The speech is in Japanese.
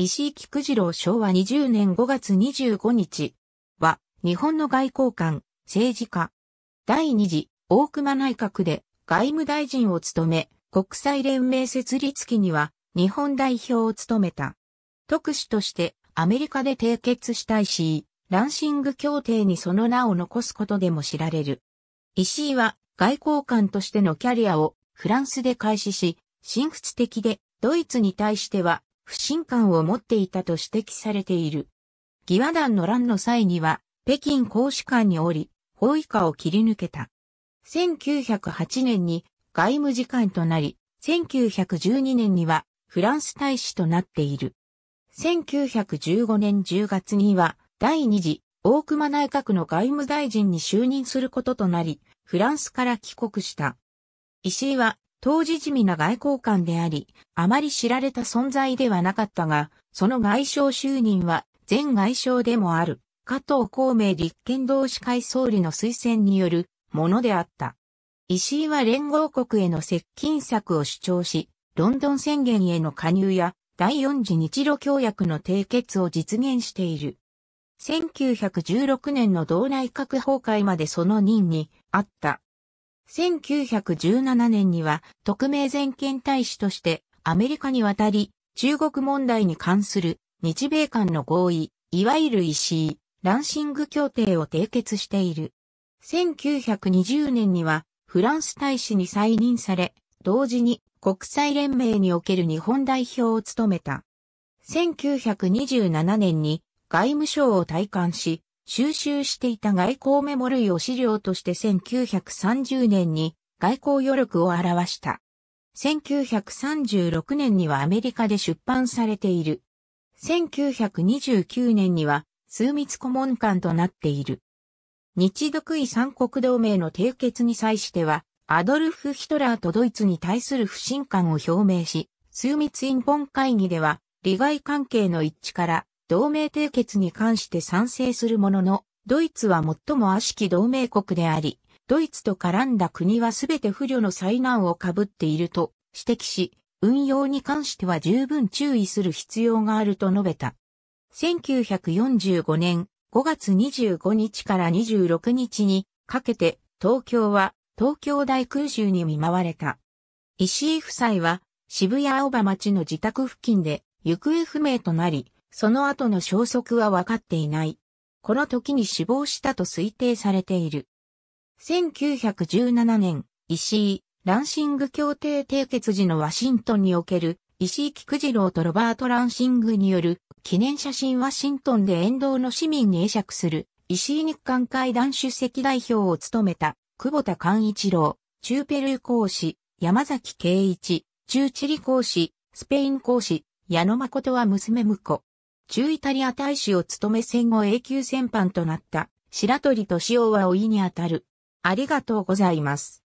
石井菊次郎昭和20年5月25日は、日本の外交官、政治家。第二次、大熊内閣で外務大臣を務め、国際連盟設立期には日本代表を務めた。特使としてアメリカで締結した石井、ランシング協定にその名を残すことでも知られる。石井は外交官としてのキャリアをフランスで開始し、進屈的でドイツに対しては不信感を持っていたと指摘されている。義和団の乱の際には、北京公使館におり、包囲下を切り抜けた。1908年に外務次官となり、1912年にはフランス大使となっている。1915年10月には第二次大熊内閣の外務大臣に就任することとなり、フランスから帰国した。石井は当時地味な外交官であり、あまり知られた存在ではなかったが、その外相就任は前外相でもある、加藤孔明立憲同志会総理の推薦によるものであった。石井は連合国への接近策を主張し、ロンドン宣言への加入や第四次日露協約の締結を実現している。1916年の道内閣崩壊までその任にあった。1917年には特命全権大使としてアメリカに渡り、中国問題に関する日米間の合意、いわゆる石井、ランシング協定を締結している。1920年にはフランス大使に再任され、同時に国際連盟における日本代表を務めた。1927年に外務省を退官し、収集していた外交メモ類を資料として1930年に外交余力を表した。1936年にはアメリカで出版されている。1929年には数密顧問官となっている。日独位三国同盟の締結に際しては、アドルフ・ヒトラーとドイツに対する不信感を表明し、数密院本会議では、利害関係の一致から同盟締結に関して賛成するものの、ドイツは最も悪しき同盟国であり、ドイツと絡んだ国は全て不慮の災難を被っていると指摘し、運用に関しては十分注意する必要があると述べた。1945年5月25日から26日にかけて東京は東京大空襲に見舞われた。石井夫妻は渋谷青葉町の自宅付近で行方不明となり、その後の消息は分かっていない。この時に死亡したと推定されている。1917年、石井、ランシング協定締結時のワシントンにおける、石井菊次郎とロバート・ランシングによる記念写真ワシントンで沿道の市民に会釈する、石井日韓会談出席代表を務めた、久保田寛一郎、中ペルー講師、山崎圭一、中チリ講師、スペイン講師、矢野誠は娘婿、中イタリア大使を務め戦後永久戦犯となった白鳥敏夫は老いにあたる。ありがとうございます。